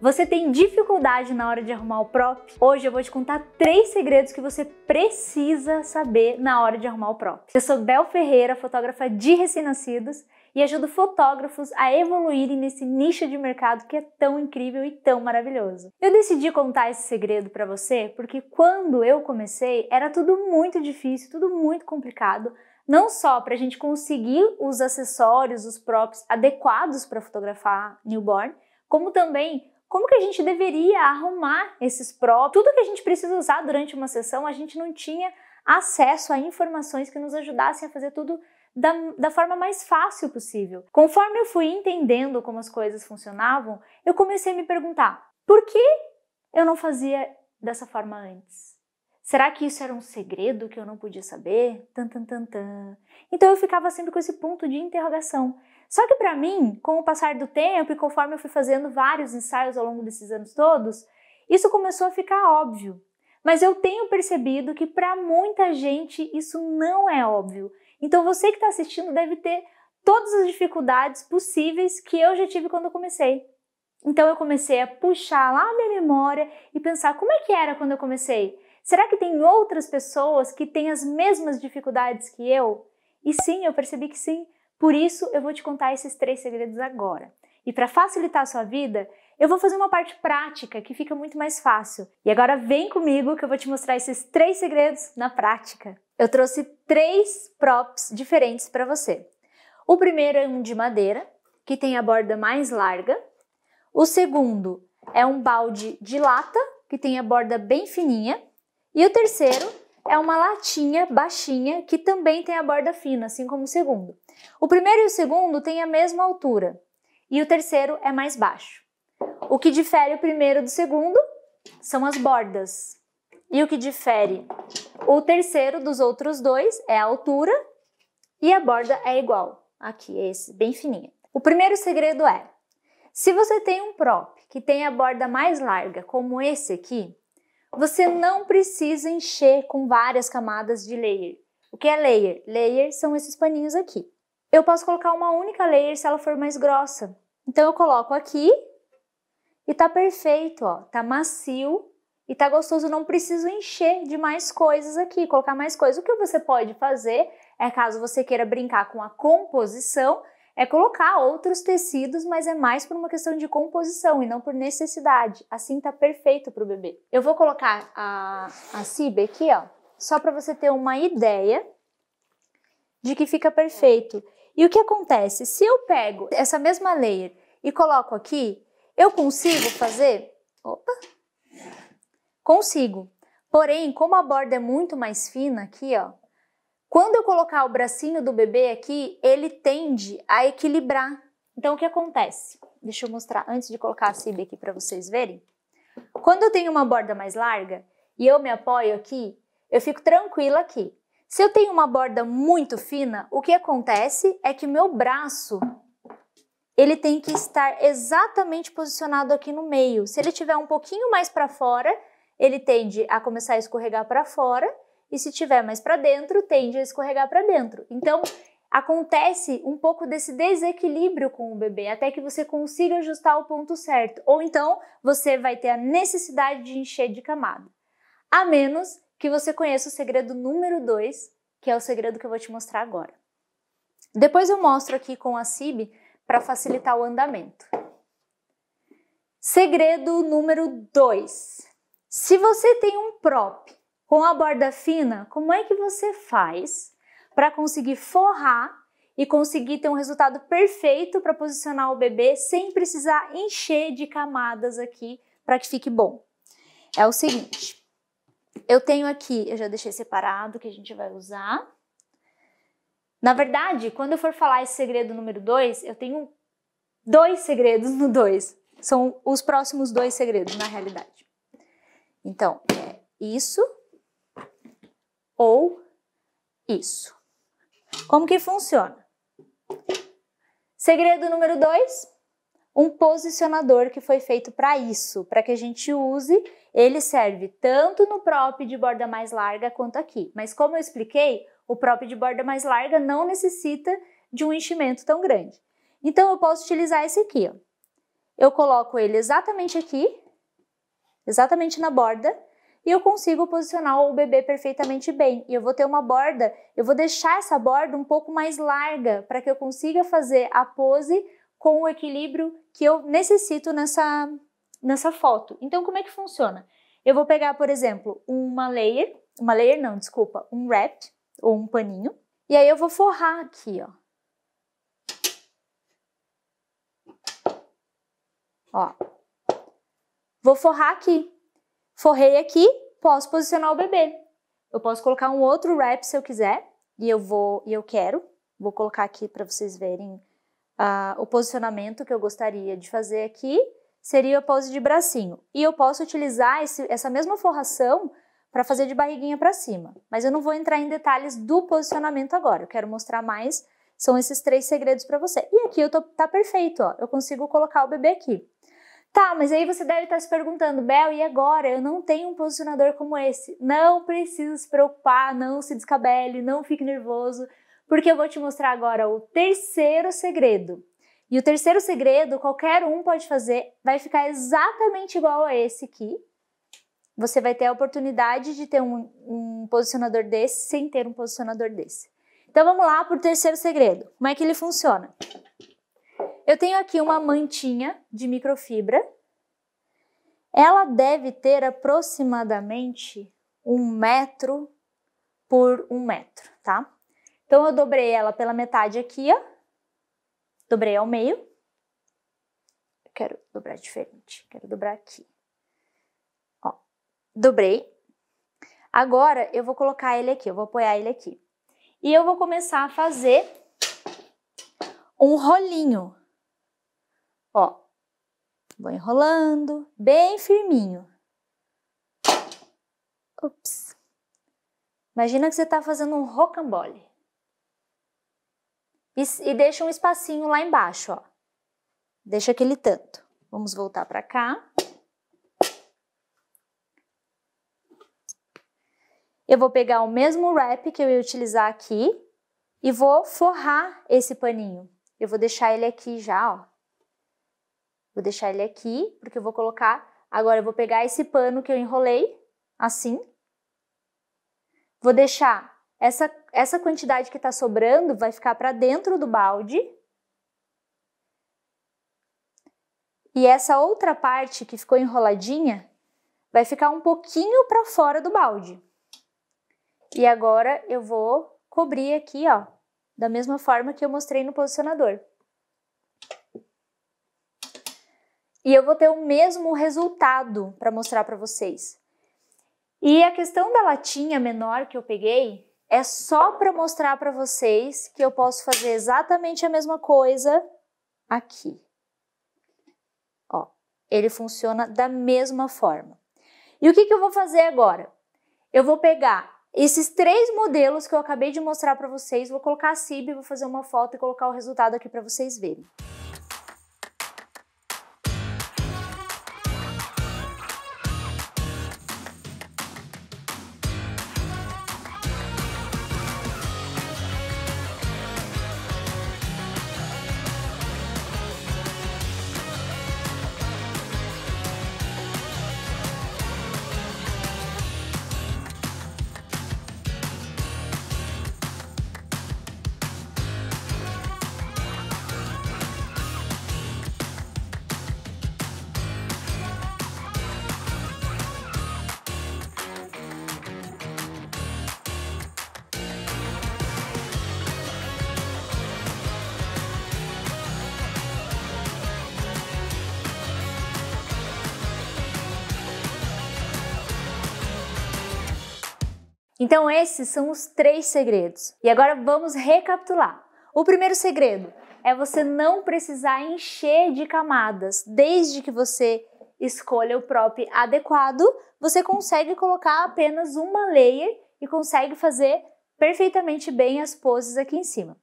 Você tem dificuldade na hora de arrumar o prop? Hoje eu vou te contar três segredos que você precisa saber na hora de arrumar o prop. Eu sou Bel Ferreira, fotógrafa de recém-nascidos e ajudo fotógrafos a evoluírem nesse nicho de mercado que é tão incrível e tão maravilhoso. Eu decidi contar esse segredo para você porque quando eu comecei era tudo muito difícil, tudo muito complicado, não só para a gente conseguir os acessórios, os props adequados para fotografar newborn, como também como que a gente deveria arrumar esses próprios. tudo que a gente precisa usar durante uma sessão, a gente não tinha acesso a informações que nos ajudassem a fazer tudo da, da, forma mais fácil possível. Conforme eu fui entendendo como as coisas funcionavam, eu comecei a me perguntar por que eu não fazia dessa forma antes? Será que isso era um segredo que eu não podia saber? Tan, tan, tan, tan. Então eu ficava sempre com esse ponto de interrogação. Só que para mim, com o passar do tempo e conforme eu fui fazendo vários ensaios ao longo desses anos todos, isso começou a ficar óbvio. Mas eu tenho percebido que para muita gente isso não é óbvio. Então você que está assistindo deve ter todas as dificuldades possíveis que eu já tive quando eu comecei. Então eu comecei a puxar lá a minha memória e pensar como é que era quando eu comecei. Será que tem outras pessoas que têm as mesmas dificuldades que eu? E sim, eu percebi que sim. Por isso, eu vou te contar esses três segredos agora. E para facilitar a sua vida, eu vou fazer uma parte prática que fica muito mais fácil. E agora vem comigo que eu vou te mostrar esses três segredos na prática. Eu trouxe três props diferentes para você. O primeiro é um de madeira, que tem a borda mais larga. O segundo é um balde de lata, que tem a borda bem fininha. E o terceiro é uma latinha baixinha, que também tem a borda fina, assim como o segundo. O primeiro e o segundo têm a mesma altura e o terceiro é mais baixo. O que difere o primeiro do segundo são as bordas. E o que difere o terceiro dos outros dois é a altura e a borda é igual. Aqui, esse, bem fininha. O primeiro segredo é, se você tem um prop que tem a borda mais larga, como esse aqui, você não precisa encher com várias camadas de layer. O que é layer? Layer são esses paninhos aqui eu posso colocar uma única layer se ela for mais grossa. Então eu coloco aqui e tá perfeito, ó, tá macio e tá gostoso, não preciso encher de mais coisas aqui, colocar mais coisas. O que você pode fazer é, caso você queira brincar com a composição, é colocar outros tecidos, mas é mais por uma questão de composição e não por necessidade. Assim tá perfeito pro bebê. Eu vou colocar a, a Cibe aqui, ó, só para você ter uma ideia de que fica perfeito. E o que acontece? Se eu pego essa mesma layer e coloco aqui, eu consigo fazer. Opa! Consigo. Porém, como a borda é muito mais fina aqui, ó, quando eu colocar o bracinho do bebê aqui, ele tende a equilibrar. Então, o que acontece? Deixa eu mostrar antes de colocar a cília aqui para vocês verem. Quando eu tenho uma borda mais larga e eu me apoio aqui, eu fico tranquila aqui. Se eu tenho uma borda muito fina, o que acontece é que meu braço ele tem que estar exatamente posicionado aqui no meio. Se ele tiver um pouquinho mais para fora, ele tende a começar a escorregar para fora, e se tiver mais para dentro, tende a escorregar para dentro. Então, acontece um pouco desse desequilíbrio com o bebê, até que você consiga ajustar o ponto certo. Ou então, você vai ter a necessidade de encher de camada. A menos que você conheça o segredo número 2, que é o segredo que eu vou te mostrar agora. Depois eu mostro aqui com a CIB para facilitar o andamento. Segredo número 2. Se você tem um prop com a borda fina, como é que você faz para conseguir forrar e conseguir ter um resultado perfeito para posicionar o bebê sem precisar encher de camadas aqui para que fique bom? É o seguinte, eu tenho aqui, eu já deixei separado que a gente vai usar. Na verdade, quando eu for falar esse segredo número 2, eu tenho dois segredos no 2. São os próximos dois segredos, na realidade. Então, é isso ou isso. Como que funciona? Segredo número 2, um posicionador que foi feito para isso, para que a gente use ele serve tanto no prop de borda mais larga quanto aqui. Mas como eu expliquei, o prop de borda mais larga não necessita de um enchimento tão grande. Então eu posso utilizar esse aqui. Ó. Eu coloco ele exatamente aqui, exatamente na borda, e eu consigo posicionar o bebê perfeitamente bem. E eu vou ter uma borda, eu vou deixar essa borda um pouco mais larga para que eu consiga fazer a pose com o equilíbrio que eu necessito nessa, nessa foto. Então, como é que funciona? Eu vou pegar, por exemplo, uma layer, uma layer não, desculpa, um wrap ou um paninho, e aí eu vou forrar aqui, ó. Ó. Vou forrar aqui. Forrei aqui, posso posicionar o bebê. Eu posso colocar um outro wrap se eu quiser, e eu vou, e eu quero. Vou colocar aqui para vocês verem uh, o posicionamento que eu gostaria de fazer aqui seria a pose de bracinho. E eu posso utilizar esse, essa mesma forração para fazer de barriguinha para cima. Mas eu não vou entrar em detalhes do posicionamento agora, eu quero mostrar mais, são esses três segredos para você. E aqui eu tô, tá perfeito, ó, eu consigo colocar o bebê aqui. Tá, mas aí você deve estar tá se perguntando, Bel, e agora? Eu não tenho um posicionador como esse. Não precisa se preocupar, não se descabele, não fique nervoso, porque eu vou te mostrar agora o terceiro segredo. E o terceiro segredo, qualquer um pode fazer, vai ficar exatamente igual a esse aqui. Você vai ter a oportunidade de ter um, um posicionador desse sem ter um posicionador desse. Então vamos lá para o terceiro segredo. Como é que ele funciona? Eu tenho aqui uma mantinha de microfibra. Ela deve ter aproximadamente um metro por um metro, tá? Então eu dobrei ela pela metade aqui, ó. Dobrei ao meio. Eu quero dobrar diferente. Quero dobrar aqui. Ó, dobrei. Agora eu vou colocar ele aqui, eu vou apoiar ele aqui. E eu vou começar a fazer um rolinho. Ó, vou enrolando, bem firminho. Ups. Imagina que você está fazendo um rocambole e, e deixa um espacinho lá embaixo, ó. Deixa aquele tanto. Vamos voltar para cá. Eu vou pegar o mesmo wrap que eu ia utilizar aqui e vou forrar esse paninho. Eu vou deixar ele aqui já, ó. Vou deixar ele aqui, porque eu vou colocar... Agora eu vou pegar esse pano que eu enrolei, assim. Vou deixar essa essa quantidade que está sobrando vai ficar para dentro do balde. E essa outra parte que ficou enroladinha vai ficar um pouquinho para fora do balde. E agora eu vou cobrir aqui, ó, da mesma forma que eu mostrei no posicionador. E eu vou ter o mesmo resultado para mostrar para vocês. E a questão da latinha menor que eu peguei, é só para mostrar para vocês que eu posso fazer exatamente a mesma coisa aqui. Ó, ele funciona da mesma forma. E o que, que eu vou fazer agora? Eu vou pegar esses três modelos que eu acabei de mostrar para vocês, vou colocar a CIB, vou fazer uma foto e colocar o resultado aqui para vocês verem. Então, esses são os três segredos. E agora vamos recapitular. O primeiro segredo é você não precisar encher de camadas. Desde que você escolha o prop adequado, você consegue colocar apenas uma layer e consegue fazer perfeitamente bem as poses aqui em cima.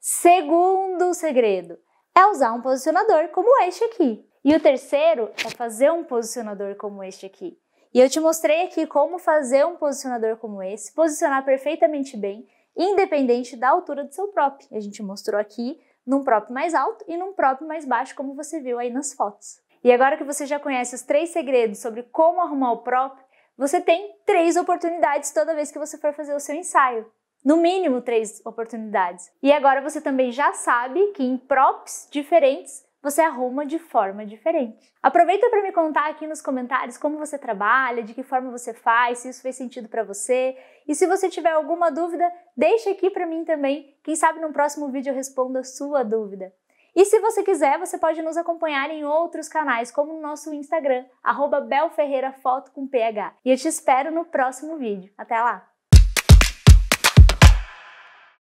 Segundo segredo é usar um posicionador como este aqui. E o terceiro é fazer um posicionador como este aqui. E eu te mostrei aqui como fazer um posicionador como esse, posicionar perfeitamente bem, independente da altura do seu prop. A gente mostrou aqui num prop mais alto e num prop mais baixo, como você viu aí nas fotos. E agora que você já conhece os três segredos sobre como arrumar o prop, você tem três oportunidades toda vez que você for fazer o seu ensaio. No mínimo três oportunidades. E agora você também já sabe que em props diferentes você arruma de forma diferente. Aproveita para me contar aqui nos comentários como você trabalha, de que forma você faz, se isso fez sentido para você. E se você tiver alguma dúvida, deixa aqui para mim também. Quem sabe no próximo vídeo eu respondo a sua dúvida. E se você quiser, você pode nos acompanhar em outros canais, como no nosso Instagram, belferreirafoto com PH. E eu te espero no próximo vídeo. Até lá!